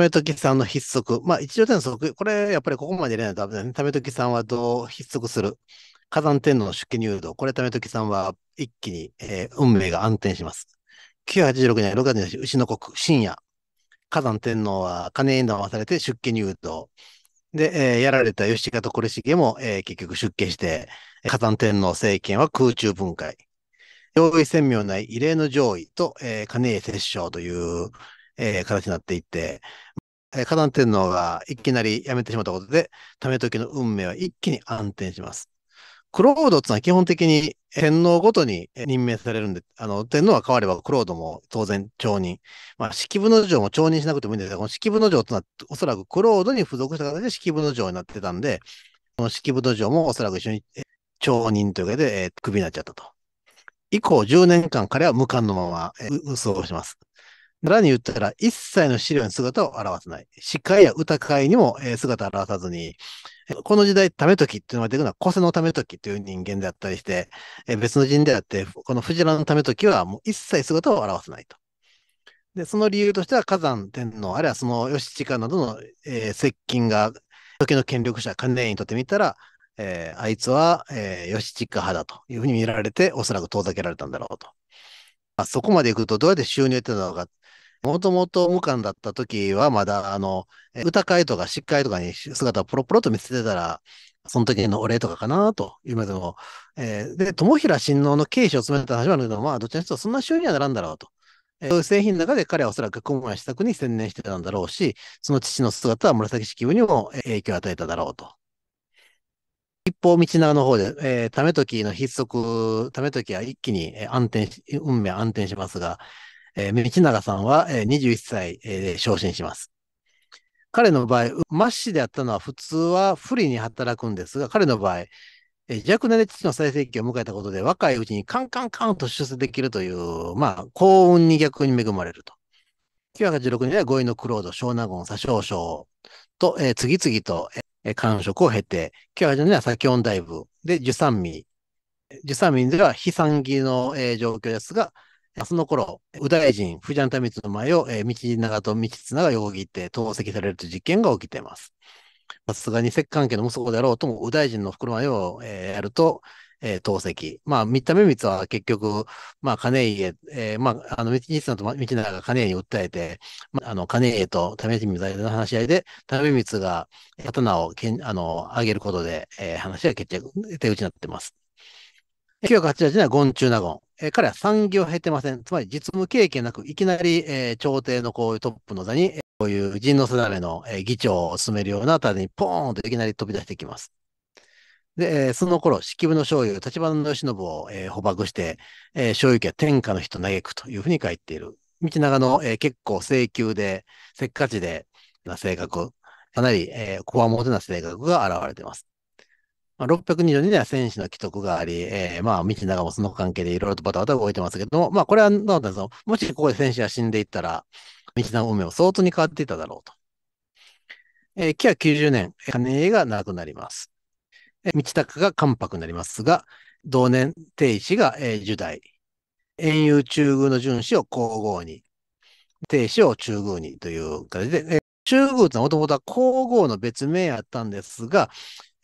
為時さんの筆則。まあ、一応天則。これ、やっぱりここまで入れないと危ないね。為時さんはどう筆則する。火山天皇の出家入道。これ、為時さんは一気に、えー、運命が安定します。986年6月に牛の国、深夜。火山天皇は金縁談をされて出家入道。で、えー、やられた吉方こしげも、えー、結局出家して、火山天皇政権は空中分解。上位鮮明ない異例の上位と、えー、金井摂政という、えー、形になっていって、え火山天皇がいきなり辞めてしまったことで、め時の運命は一気に暗転します。クロードっていうのは基本的に天皇ごとに任命されるんで、あの、天皇が変わればクロードも当然町人。まあ、式部の城も町人しなくてもいいんですが、この式部の城ってのはおそらくクロードに付属した形で式部の城になってたんで、この式部の城もおそらく一緒に町人というわけで、えー、クビになっちゃったと。以降10年間彼は無冠のまま、えー、嘘をします。らに言ったら、一切の資料に姿を表さない。司会や歌会にも姿を表さずに、この時代、ためときって言わのが出てくるのは、個性のためときという人間であったりして、別の人であって、この藤原のためときはもう一切姿を表さないと。で、その理由としては、火山天皇、あるいはその義親などの、えー、接近が、時の権力者、関連にとってみたら、えー、あいつは、えー、義親派だというふうに見られて、おそらく遠ざけられたんだろうと。まあ、そこまでいくと、どうやって収入ってたのか、もともと無冠だった時はまだ、あの、歌会とか失会とかに姿をポロポロと見せてたら、その時のお礼とかかなというまでも、えー、で、友平親王の経史を詰めた始まるのは、まあ、どちらにしろそんな収入はならんだろうと。えー、そういう製品の中で彼はおそらく顧問や支度に専念してたんだろうし、その父の姿は紫式部にも影響を与えただろうと。一方、道長の方で、えー、と時の筆則、と時は一気に暗転し、運命安定しますが、えー、道長さんは、えー、21歳、えー、昇進します。彼の場合、末市であったのは普通は不利に働くんですが、彼の場合、えー、若年で父の最盛期を迎えたことで、若いうちにカンカンカンと出世できるという、まあ、幸運に逆に恵まれると。986年には五位のクロード、小納言、左少将と、えー、次々と、えー、官職を経て、980年は左京大部で13味。13味では悲惨議の、えー、状況ですが、その頃、右大臣、藤原為の前を、えー、道長と道綱が横切って投石されるという実験が起きています。さすがに石関係の息子であろうとも、右大臣の袋前を、えー、やると、えー、投石。まあ、三田目光は結局、まあ、金家、えー、まあ、あの、道綱と道長が金家に訴えて、まあ、あの、金家と為光財団の話し合いで、為光が刀をけん、あの、上げることで、えー、話は決着、手打ちになってます。1988年はゴンチュナゴン。えー、彼は産業を経てません。つまり実務経験なく、いきなり、えー、朝廷のこういうトップの座に、えー、こういう陣の定めの、えー、議長を進めるようなあたりに、ポーンといきなり飛び出してきます。で、えー、その頃、式部の醤油、立花義信を、えー、捕獲して、えー、醤油家天下の人嘆くというふうに書いている。道長の、えー、結構請求で、せっかちで、な性格、かなり、えー、こわもてな性格が現れています。まあ、622年は戦士の既得があり、えー、まあ、道長もその関係でいろいろとバタバタ動いてますけども、まあ、これは、だろう、もしここで戦士が死んでいったら、道長の運命も相当に変わっていただろうと。えー、紀90年、金家が亡くなります。えー、道高が関白になりますが、同年、定一が、えー、10代。遠遊中宮の巡視を皇后に、定子を中宮にという形で、中宮ってもともとは皇后の別名やったんですが、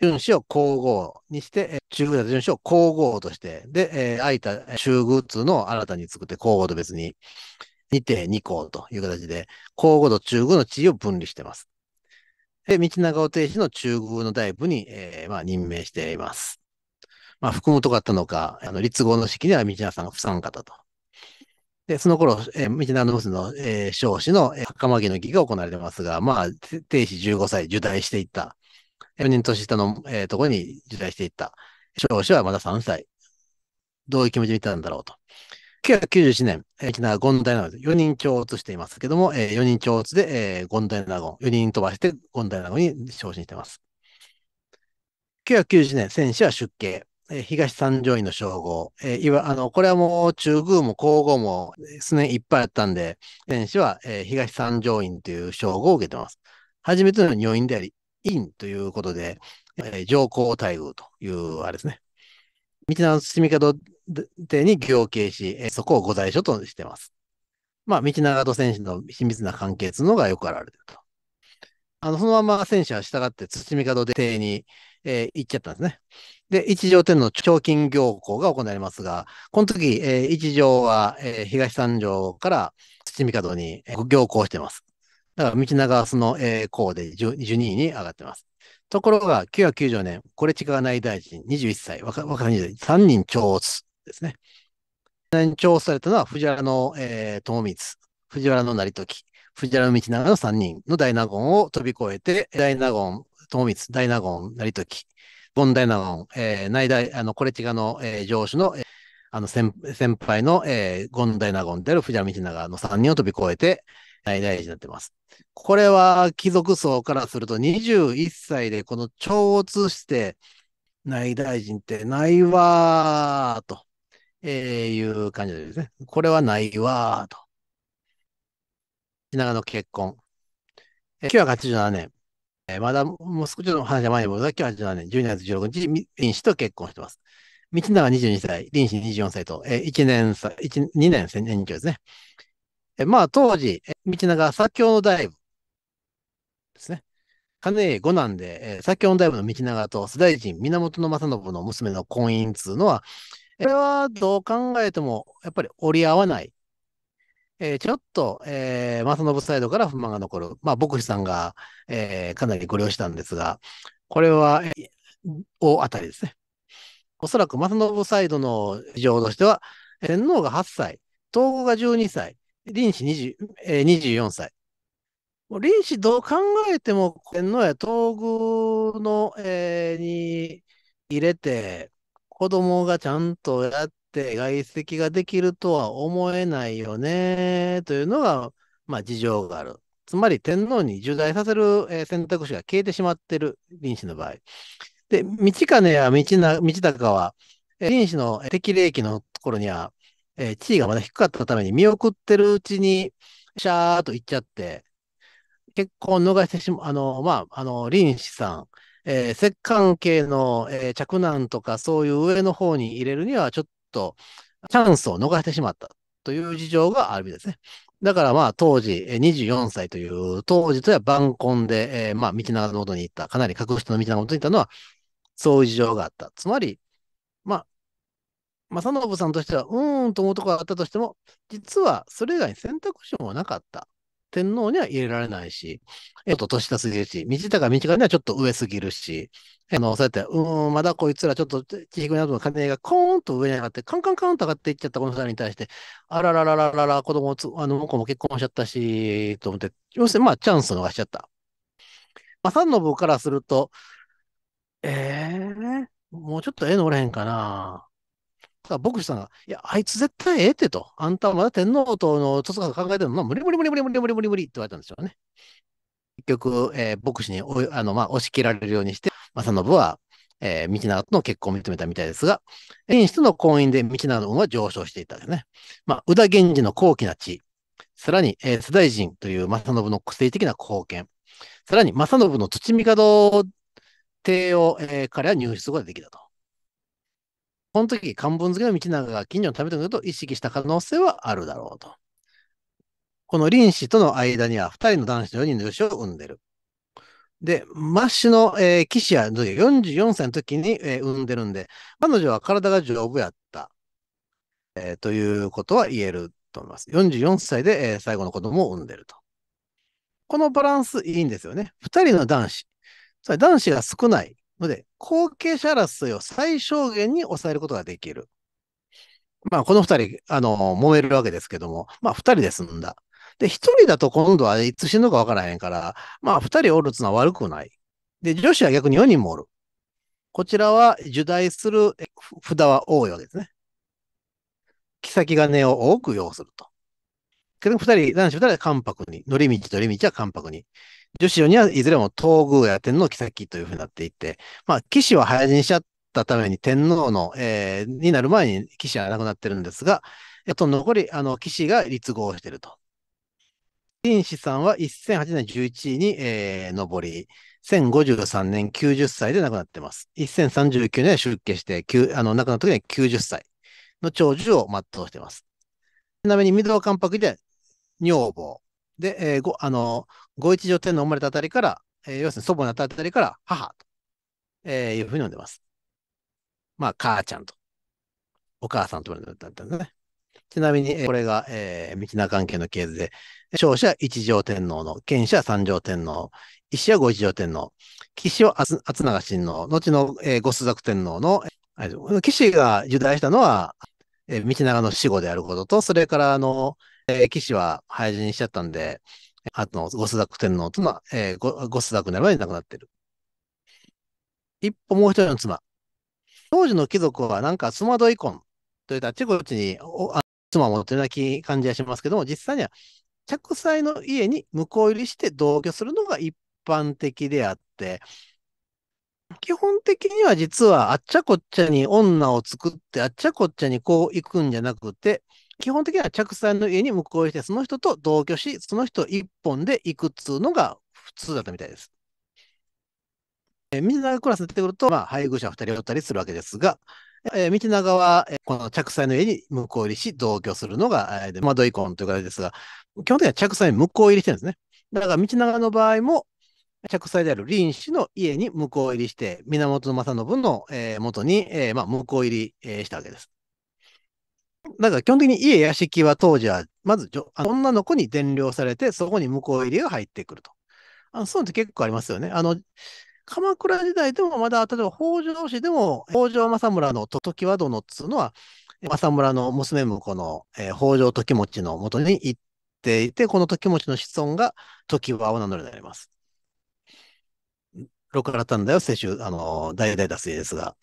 順子を皇后にして、中宮順子を皇后として、で、えー、空いた中宮通の新たに作って皇后と別に二帝二項という形で、皇后と中宮の地位を分離しています。で、道長を帝子の中宮の大部に、えー、まあ、任命しています。まあ、含むとかったのか、あの、立合の式には道長さんが不参加だと。で、その頃、えー、道長の娘の、えー、少子の、えー、袴家の儀が行われてますが、まあ、定子15歳、受胎していった4人年下の、えー、ところに受胎していった。少子はまだ3歳。どういう気持ちでいたんだろうと。1991年、沖縄ゴンダイナゴン、4人超移していますけども、えー、4人超移で、えー、ゴンダイナゴン、4人飛ばしてゴンダイナゴンに昇進しています。1991年、戦士は出家。え東三条院の称号。えいわ、あの、これはもう中宮も皇后も数年いっぱいあったんで、選手は、え東三条院という称号を受けてます。初めての女院であり、インということで、えー、上皇待遇という、あれですね。道の進み方邸に行刑し、えー、そこを御在所としてます。まあ、道長と戦士の親密な関係というのがよく表れてると。あの、そのまま戦士は従って土見門邸に、えー、行っちゃったんですね。で、一条天の彫金行幸が行われますが、この時、えー、一条は、えー、東三条から土見門に行幸してます。だから道長はその、えー、で 12, 位に上がってます。ところが、990年、これ違う内大臣、21歳、若い20 3人調査ですね。超査されたのは藤原の、えー、友光、藤原の成時、藤原道長の3人の大納言を飛び越えて、大納言、友光、大納言、成時、権大納言、えー、内大、あの、これ違うの、えー、上司の、えー、あの先、先輩の、えー、権大納言である藤原道長の3人を飛び越えて、大事になってます。これは貴族層からすると21歳でこの超通して内大臣ってないわーと、えー、いう感じですね。これはないわーと。長の結婚。えー、987年。えー、まだ、もう少しの話は前に戻ると、987年12月16日、林氏と結婚してます。道長22歳、林氏24歳と、えー、1年差、1、2年、2年上ですね。まあ当時、道長、左京の大部ですね。金井五男で、左京の大部の道長と、須大臣、源正信の娘の婚姻つうのは、これはどう考えても、やっぱり折り合わない。えー、ちょっと、えー、正信サイドから不満が残る。まあ、牧師さんが、えー、かなりご了承したんですが、これは、えー、大当たりですね。おそらく正信サイドの事情としては、天皇が8歳、東郷が12歳、林氏20、え24歳。もう林氏どう考えても、天皇や東宮の、えー、に入れて、子供がちゃんとやって外籍ができるとは思えないよね、というのが、まあ、事情がある。つまり天皇に重大させる、え選択肢が消えてしまっている林氏の場合。で、道金や道な道高は、林氏の適齢期のところには、えー、地位がまだ低かったために見送ってるうちに、シャーと行っちゃって、結婚逃してしまう、あの、まあ、あの、林氏さん、えー、摂関係の、えー、着難とかそういう上の方に入れるにはちょっとチャンスを逃してしまったという事情があるみたいですね。だからまあ当時、え24歳という当時とは晩婚で、えー、まあ道長の元に行った、かなり隠しの道長の元に行ったのはそういう事情があった。つまり、まあ正信さんとしては、うーんと思うところがあったとしても、実はそれ以外に選択肢もなかった。天皇には入れられないし、えっと、年下すぎるし、道高道上にはちょっと上すぎるし、あの、そうやって、うーん、まだこいつらちょっと、地域の後の金がコーンと上に上がって、カンカンカンと上がっていっちゃったこの二人に対して、あらららららら、子供つ、あの、うも結婚しちゃったし、と思って、要するに、まあ、チャンス逃しちゃった。まあ、三信からすると、ええー、もうちょっと絵のおへんかな。ら牧師さんが、いや、あいつ絶対ええってと。あんたはまだ天皇との戸が考えてるの、無理無理無理無理無理無理無理無理って言われたんですよね。結局、えー、牧師にあの、まあ、押し切られるようにして、政信は、えー、道長との結婚を認めたみたいですが、演出の婚姻で道長の運は上昇していったんですね。まあ、宇田源氏の高貴な地、さらに、えー、世代人という政信の個性的な貢献、さらに政信の土帝帝を、えー、彼は入手することができたと。この時、漢文付けの道長が近所の食べると意識した可能性はあるだろうと。この林氏との間には2人の男子の4人の女子を産んでる。で、マッシュの、えー、騎士は44歳の時に、えー、産んでるんで、彼女は体が丈夫やった、えー、ということは言えると思います。44歳で、えー、最後の子供を産んでると。このバランスいいんですよね。2人の男子。つまり男子が少ない。ので、後継者争いを最小限に抑えることができる。まあ、この二人、あの、揉めるわけですけども、まあ、二人で済んだ。で、一人だと今度はいつ死ぬかわからへんから、まあ、二人おるつのは悪くない。で、女子は逆に四人もおる。こちらは受胎する札は多いわけですね。妃が根を多く要すると。けど、二人、男子二人は関白に、乗り道乗り道は関白に。女子にはいずれも東宮や天皇妃というふうになっていて、まあ、騎士は早死にしちゃったために天皇の、えー、になる前に騎士は亡くなってるんですが、あと残り、あの、騎士が立合してると。林氏さんは1008年11位に、えー、上り、1053年90歳で亡くなってます。1039年出家して、あの亡くなった時には90歳の長寿を全うしてます。ちなみに、御堂関白で女房で、えー、あの、五一条天皇生まれたあたりから、えー、要するに祖母にあたたりから母と、えいうふうに呼んでます。まあ、母ちゃんと、お母さんと呼んでたんですね。ちなみに、えこれが、えー、道長関係の系図で、勝者一条天皇の、権者三条天皇、石は五一条天皇、騎士は厚永親王、後の、えー、五須作天皇の、えー、騎士が受代したのは、えー、道長の死後であることと、それから、あの、えー、騎士は廃人しちゃったんで、あとのゴスダク天皇の妻、えー、ゴゴスダのクになる前に亡くなっている。一歩もう一人の妻。当時の貴族はなんか妻戸遺婚といってあちこちにおあ妻を持ってるような感じがしますけども、実際には着妻の家に向こう入りして同居するのが一般的であって、基本的には実はあっちゃこっちゃに女を作ってあっちゃこっちゃにこう行くんじゃなくて、基本的には着さの家に向こうして、その人と同居し、その人一本で行くっつうのが普通だったみたいです。えー、道長クラスに出てくると、まあ、配偶者2人おったりするわけですが、えー、道長は、えー、この着妻の家に向こう入りし、同居するのが、えー、窓遺婚という形ですが、基本的には着妻に向こう入りしてるんですね。だから道長の場合も、着妻である林氏の家に向こう入りして、源正信の、えー、元に、えーまあ、向こう入り、えー、したわけです。なんか基本的に家屋敷は当時は、まず女の子に伝令されて、そこに向こう入りが入ってくると。あのそういうのって結構ありますよね。あの、鎌倉時代でもまだ、例えば北条氏でも、北条政村の時は殿っつうのは、政村の娘婿の、えー、北条時持のもとに行っていて、この時持の子孫が時はを名乗るになります。六からたんだよ、世襲、あの、大々脱水ですが。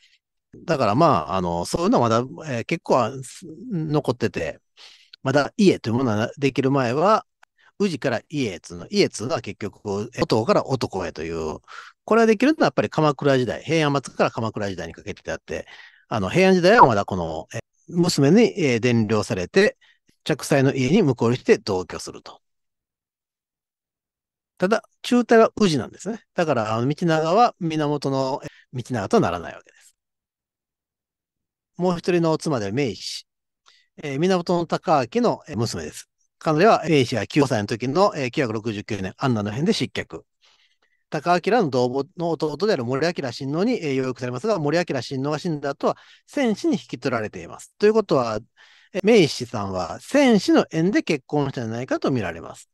だからまあ、あの、そういうのはまだ、えー、結構残ってて、まだ家というものができる前は、宇治から家へつの、家つは結局、男から男へという、これができるのはやっぱり鎌倉時代、平安末から鎌倉時代にかけてあって、あの、平安時代はまだこの、え娘に、えー、伝令されて、着妻の家に向こうにして同居すると。ただ、中隊は宇治なんですね。だから、道長は源の道長とならないわけです。もう一人の妻で明治、えー、源隆明の娘です。彼女は明治が9歳の時の、えー、969年、アンナの変で失脚。高明の同母の弟である森明親王に、えー、養育されますが、森明親王が死んだ後は戦士に引き取られています。ということは、明治さんは戦士の縁で結婚したんじゃないかと見られます。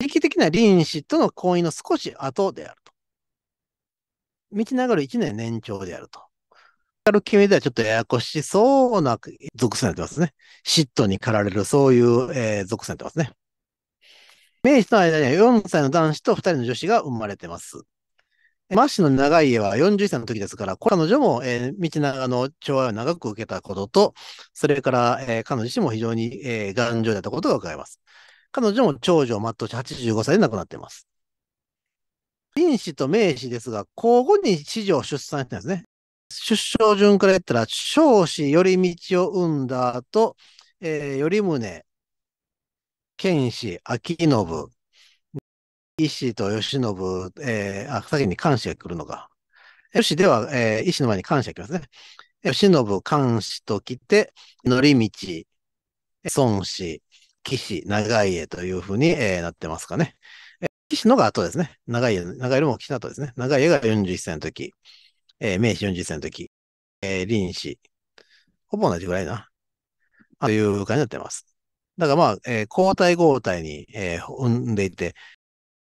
時期的な臨死との婚姻の少し後であると。道長る1年年長であると。カル決めではちょっとややこしそうな属性になってますね。嫉妬に駆られる、そういう、えー、属性になってますね。明治の間には4歳の男子と2人の女子が生まれてます。マッシュの長い家は41歳の時ですから、彼女も、えー、道長の調和を長く受けたことと、それから、えー、彼女自身も非常に、えー、頑丈だったことが伺えます。彼女も長女を全うし85歳で亡くなっています。林氏と名氏ですが、交互に子女を出産したんですね。出生順から言ったら、少子より道を生んだ後、えー、頼宗、剣士、秋信、医師と慶信、えー、あ、先に漢氏が来るのか。吉では、えー、師の前に漢氏が来ますね。吉信、漢氏と来て、乗り道、孫氏、岸、長家というふうに、えー、なってますかね。え士岸のが後ですね。長家、長家よりも岸の後ですね。長家が41歳の時。えー、明治40歳の時、えー、林氏、ほぼ同じぐらいな、という感じになってます。だからまあ、えー、交代交代に、えー、生んでいて、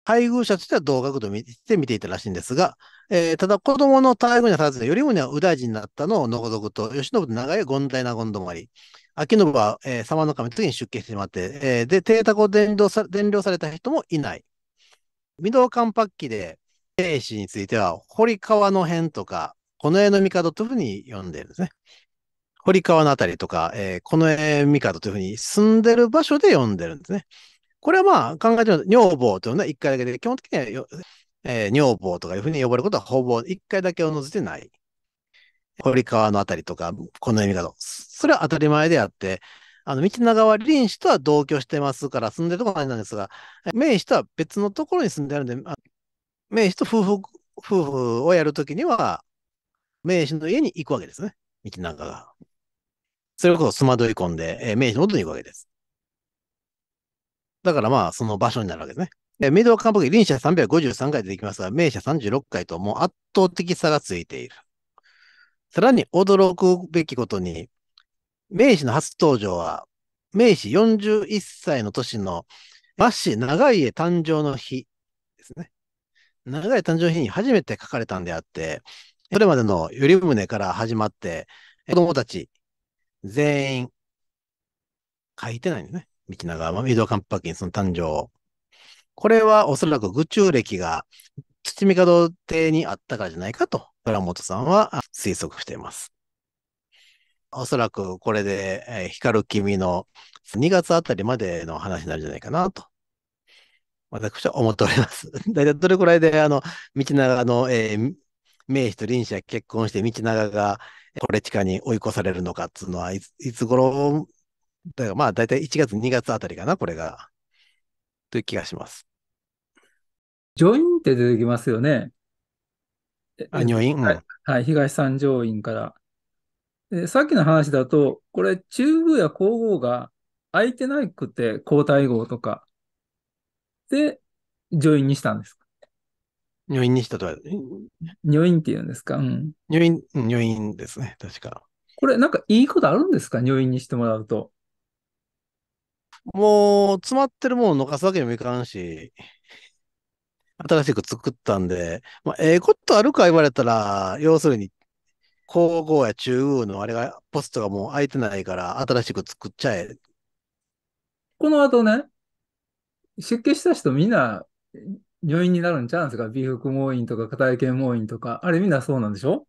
配偶者としては同学として見ていたらしいんですが、えー、ただ子供の待遇には立たず、頼宗は右大臣になったのをのこぞくと、信と長い権大納言止まり、秋信は、えー、様の神次に出家してしまって、えー、で、邸宅を伝領さ伝領された人もいない。御堂関白記で、定史については、堀川の辺とか、この絵の帝というふうに呼んでるんですね。堀川のあたりとか、えー、この絵帝というふうに住んでる場所で呼んでるんですね。これはまあ考えてみると、女房というのは一回だけで、基本的には、えー、女房とかいうふうに呼ばれることはほぼ一回だけを除いてない。堀川のあたりとか、この絵帝。それは当たり前であって、あの、道長は林氏とは同居してますから住んでるところなんですが、明氏とは別のところに住んでるんで、名詞と夫婦、夫婦をやるときには、名詞の家に行くわけですね。道長が。それこそスマドイコンで、えー、名詞の元に行くわけです。だからまあ、その場所になるわけですね。で、明道関白臨社353回出てきますが、名社36回ともう圧倒的差がついている。さらに驚くべきことに、名詞の初登場は、名詞41歳の年の末ー長家誕生の日ですね。長い誕生日に初めて書かれたんであって、それまでの頼宗から始まって、子供たち全員書いてないんですね。道長は、水戸関白金その誕生これはおそらく愚中歴が土門邸にあったからじゃないかと、村本さんは推測しています。おそらくこれで、えー、光る君の2月あたりまでの話になるんじゃないかなと私は思っております。大体どれくらいで、あの、道長の、えー、明と臨士が結婚して、道長がこれ地下に追い越されるのかっていうのは、いついつ頃、だからまあ大体1月、2月あたりかな、これが。という気がします。上院って出てきますよね。あ、上院、はい、はい、東三条院から。さっきの話だと、これ、中宮や皇后が空いてなくて、皇太后とか、で、女院にしたんですか入院にしたとは、女院って言うんですかうん。入院、入院ですね、確か。これ、なんかいいことあるんですか入院にしてもらうと。もう、詰まってるものを逃すわけにもいかんし、新しく作ったんで、まあ、ええー、ことあるか言われたら、要するに、皇后や中宮のあれが、ポストがもう空いてないから、新しく作っちゃえ。この後ね、出家した人みんな入院になるんちゃうんですか美福毛院とか、片研毛院とか。あれみんなそうなんでしょ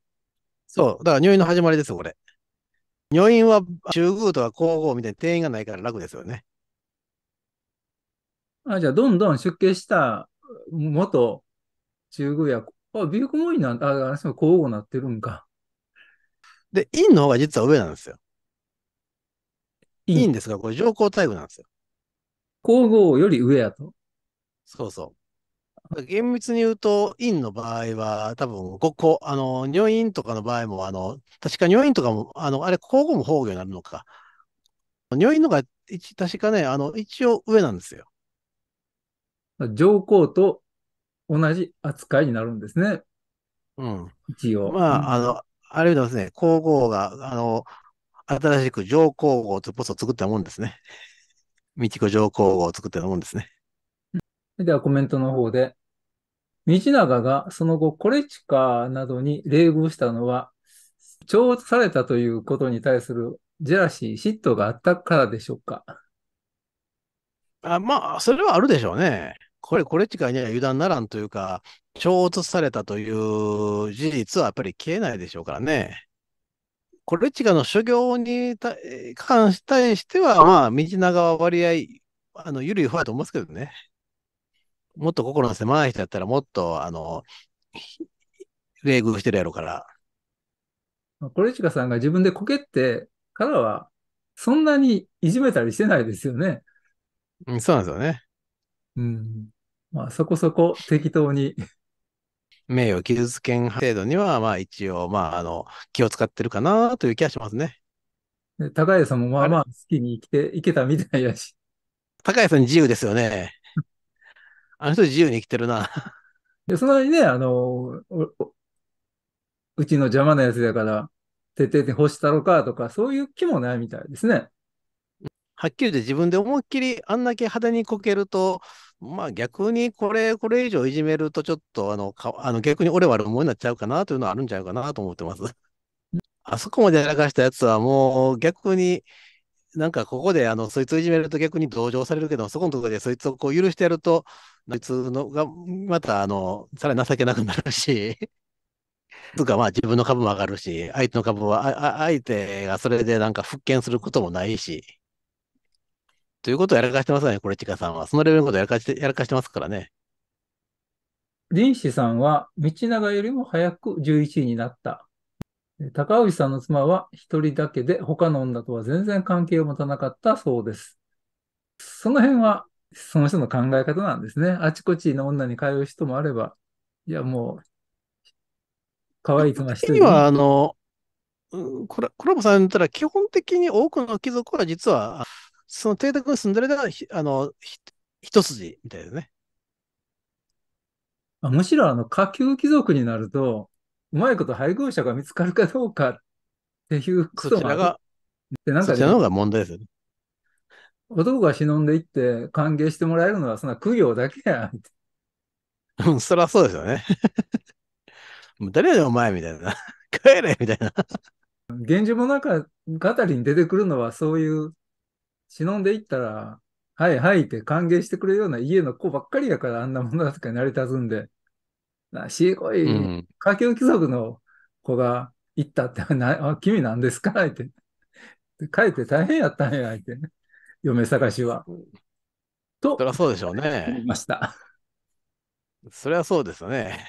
そう。だから入院の始まりですこれ。入院は中宮とか皇后みたいに定員がないから楽ですよね。あ、じゃあ、どんどん出家した元中宮や、あ、美福毛院なんだ、あ、その皇后なってるんか。で、院の方が実は上なんですよ。院ですが、これ上皇大夫なんですよ。皇后より上やと。そうそう。厳密に言うと、院の場合は、多分、ここ、あの、女院とかの場合も、あの、確か女院とかも、あの、あれ、皇后も崩御になるのか。女院のが、確かね、あの、一応上なんですよ。上皇と同じ扱いになるんですね。うん。一応。まあ、あの、あれですね、皇后が、あの、新しく上皇后とポストを作ったもんですね。道子上皇后を作ったもんですね。ではコメントの方で、道長がその後、コレチカなどに冷遇したのは、調査されたということに対するジェラシー、嫉妬があったからでしょうか。あまあ、それはあるでしょうね。これ、コレチカには油断ならんというか、調査されたという事実はやっぱり消えないでしょうからね。コレチカの諸行に関しては、まあ、道長は割合、あの、緩い方だと思うんですけどね。もっと心の狭い人だったら、もっと、あの、冷遇してるやろから。コレチカさんが自分でこけってからは、そんなにいじめたりしてないですよね。うん、そうなんですよね。うん。まあ、そこそこ適当に名誉傷つけん程度には、まあ一応、まああの、気を使ってるかなという気はしますね。高谷さんもまあまあ好きに生きて、いけたみたいやし。高谷さん自由ですよね。あの人自由に生きてるな。で、そんなにね、あの、うちの邪魔なやつだから、徹底的に干したろかとか、そういう気もないみたいですね。はっきり言って自分で思いっきりあんだけ派手にこけると、まあ逆にこれ、これ以上いじめるとちょっとあのか、あの逆に俺悪者になっちゃうかなというのはあるんちゃうかなと思ってます。あそこまでやらかしたやつはもう逆に、なんかここであのそいつをいじめると逆に同情されるけど、そこのところでそいつをこう許してやると、そいつのがまたあの、さらに情けなくなるし、つかまあ自分の株も上がるし、相手の株は、あ相手がそれでなんか復権することもないし。ということをやらかしてますね、これ、チカさんは。そのレベルのことをやらかして、やらかしてますからね。林子さんは道長よりも早く11位になった。高氏さんの妻は一人だけで他の女とは全然関係を持たなかったそうです。その辺はその人の考え方なんですね。あちこちの女に通う人もあれば、いやもう、可愛い妻一人。はあの、コラコラボさん言ったら基本的に多くの貴族は実はその邸宅に住んでるのが、あの、一筋みたいなね。ね。むしろ、あの、下級貴族になると、うまいこと配偶者が見つかるかどうかっていうことそちらが、でなんか、ね、そちらの方が問題ですよね。男が忍んでいって歓迎してもらえるのは、そんな苦行だけや。うん、そりゃそうですよね。もう誰やねん、お前みたいな。帰れみたいな。源氏物語に出てくるのは、そういう忍んでいったら、はいはいって歓迎してくれるような家の子ばっかりやから、あんなものだとか成り立つんで。なしごい、家境貴族の子が行ったって、なあ君なんですかって。帰って大変やったんや、相て。嫁探しは。と、そりゃそうでしょうね。言いました。そりゃそうですね。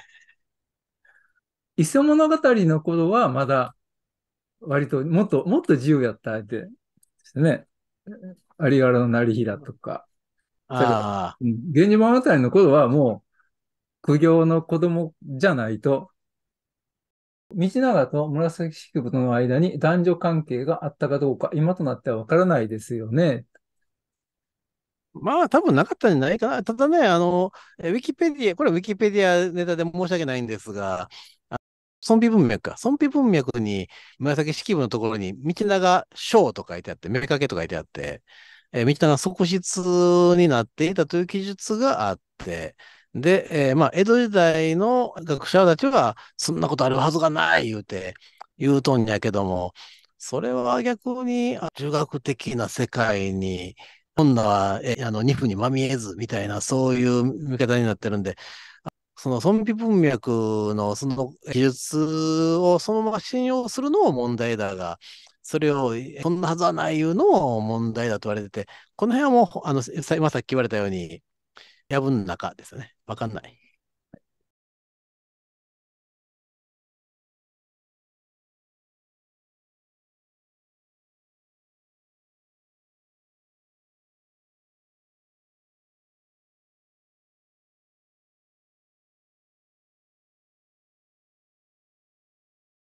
磯物語の頃はまだ割ともっともっと自由やった相てですね。有原の成平とか。ああ。源氏物語の頃はもう、苦行の子供じゃないと、道長と紫式部との間に男女関係があったかどうか、今となってはわからないですよね。まあ、多分なかったんじゃないかな。ただね、あの、ウィキペディア、これウィキペディアネタで申し訳ないんですが、損費文脈か。損費文脈に、紫式部のところに、道長章と書いてあって、目掛けと書いてあって、えー、道長側室になっていたという記述があって、で、えー、まあ、江戸時代の学者たちは、そんなことあるはずがない言うて、言うとんやけども、それは逆に、儒学的な世界に、今度は、えあの、二夫にまみえず、みたいな、そういう見方になってるんで、そのンビ文脈のその技術をそのまま信用するのも問題だが、それを、そんなはずはないいうのも問題だと言われてて、この辺はもう、あの、今さっき言われたように、やぶん中ですよね。わかんない。